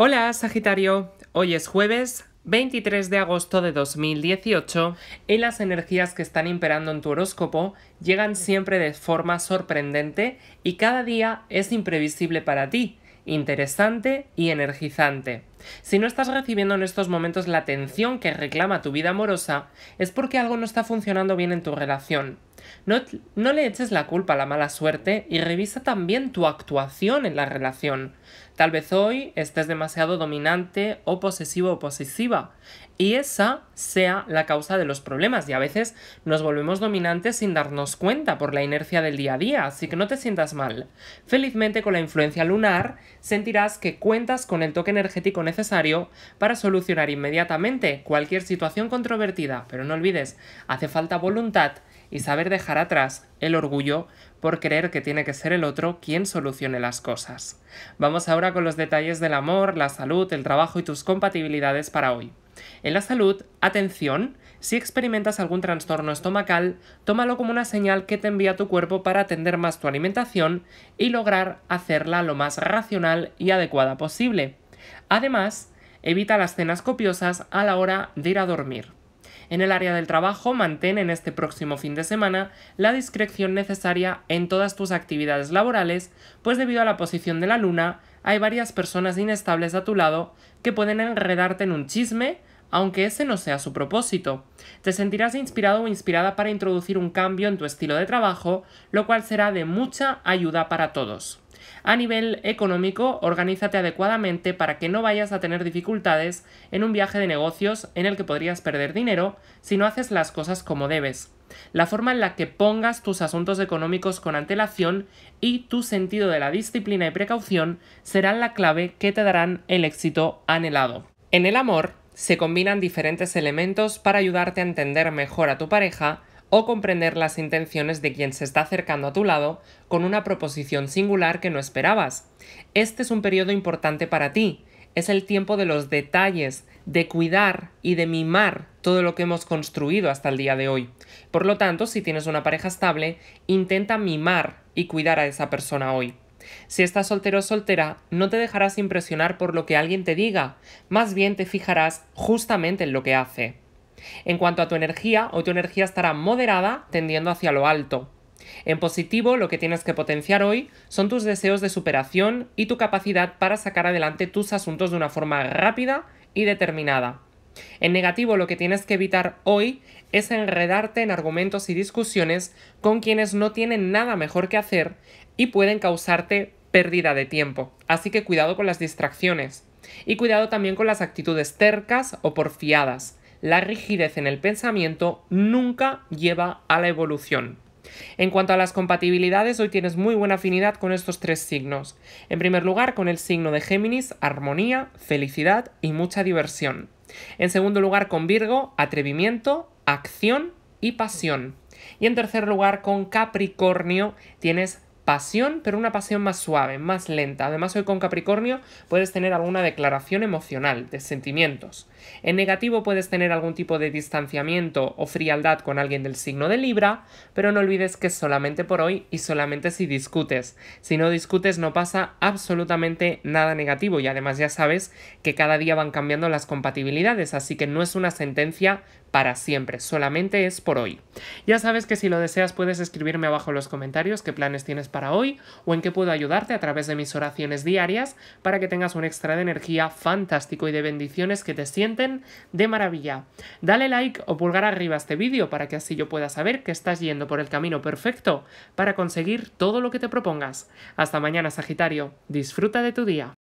Hola Sagitario, hoy es jueves 23 de agosto de 2018 y las energías que están imperando en tu horóscopo llegan siempre de forma sorprendente y cada día es imprevisible para ti interesante y energizante. Si no estás recibiendo en estos momentos la atención que reclama tu vida amorosa, es porque algo no está funcionando bien en tu relación. No, le eches la culpa a la mala suerte y revisa también tu actuación en la relación. Tal vez hoy estés demasiado dominante o posesivo o posesiva y esa sea la causa de los problemas y a veces nos volvemos dominantes sin darnos cuenta por la inercia del día a día, así que no te sientas mal. Felizmente con la influencia lunar sentirás que cuentas con el toque energético necesario para solucionar inmediatamente cualquier situación controvertida, pero no olvides, hace falta voluntad y saber dejar atrás el orgullo por creer que tiene que ser el otro quien solucione las cosas. Vamos ahora con los detalles del amor, la salud, el trabajo y tus compatibilidades para hoy. En la salud, atención, si experimentas algún trastorno estomacal, tómalo como una señal que te envía tu cuerpo para atender más tu alimentación y lograr hacerla lo más racional y adecuada posible. Además, evita las cenas copiosas a la hora de ir a dormir. En el área del trabajo, mantén en este próximo fin de semana la discreción necesaria en todas tus actividades laborales, pues debido a la posición de la luna, hay varias personas inestables a tu lado que pueden enredarte en un chisme, aunque ese no sea su propósito. Te sentirás inspirado o inspirada para introducir un cambio en tu estilo de trabajo, lo cual será de mucha ayuda para todos. A nivel económico, organízate adecuadamente para que no vayas a tener dificultades en un viaje de negocios en el que podrías perder dinero si no haces las cosas como debes. La forma en la que pongas tus asuntos económicos con antelación y tu sentido de la disciplina y precaución serán la clave que te darán el éxito anhelado. En el amor, se combinan diferentes elementos para ayudarte a entender mejor a tu pareja o comprender las intenciones de quien se está acercando a tu lado con una proposición singular que no esperabas. Este es un periodo importante para ti, es el tiempo de los detalles, de cuidar y de mimar todo lo que hemos construido hasta el día de hoy. Por lo tanto, si tienes una pareja estable, intenta mimar y cuidar a esa persona hoy. Si estás soltero o soltera, no te dejarás impresionar por lo que alguien te diga, más bien te fijarás justamente en lo que hace. En cuanto a tu energía, hoy tu energía estará moderada tendiendo hacia lo alto. En positivo, lo que tienes que potenciar hoy son tus deseos de superación y tu capacidad para sacar adelante tus asuntos de una forma rápida y determinada. En negativo, lo que tienes que evitar hoy es enredarte en argumentos y discusiones con quienes no tienen nada mejor que hacer y pueden causarte pérdida de tiempo. Así que cuidado con las distracciones. Y cuidado también con las actitudes tercas o porfiadas la rigidez en el pensamiento nunca lleva a la evolución. En cuanto a las compatibilidades, hoy tienes muy buena afinidad con estos tres signos. En primer lugar, con el signo de Géminis, armonía, felicidad y mucha diversión. En segundo lugar, con Virgo, atrevimiento, acción y pasión. Y en tercer lugar, con Capricornio, tienes pasión, pero una pasión más suave, más lenta. Además, hoy con Capricornio puedes tener alguna declaración emocional, de sentimientos. En negativo puedes tener algún tipo de distanciamiento o frialdad con alguien del signo de Libra, pero no olvides que solamente por hoy y solamente si discutes. Si no discutes no pasa absolutamente nada negativo y además ya sabes que cada día van cambiando las compatibilidades, así que no es una sentencia para siempre, solamente es por hoy. Ya sabes que si lo deseas puedes escribirme abajo en los comentarios qué planes tienes para hoy o en qué puedo ayudarte a través de mis oraciones diarias para que tengas un extra de energía fantástico y de bendiciones que te sienten de maravilla. Dale like o pulgar arriba a este vídeo para que así yo pueda saber que estás yendo por el camino perfecto para conseguir todo lo que te propongas. Hasta mañana Sagitario, disfruta de tu día.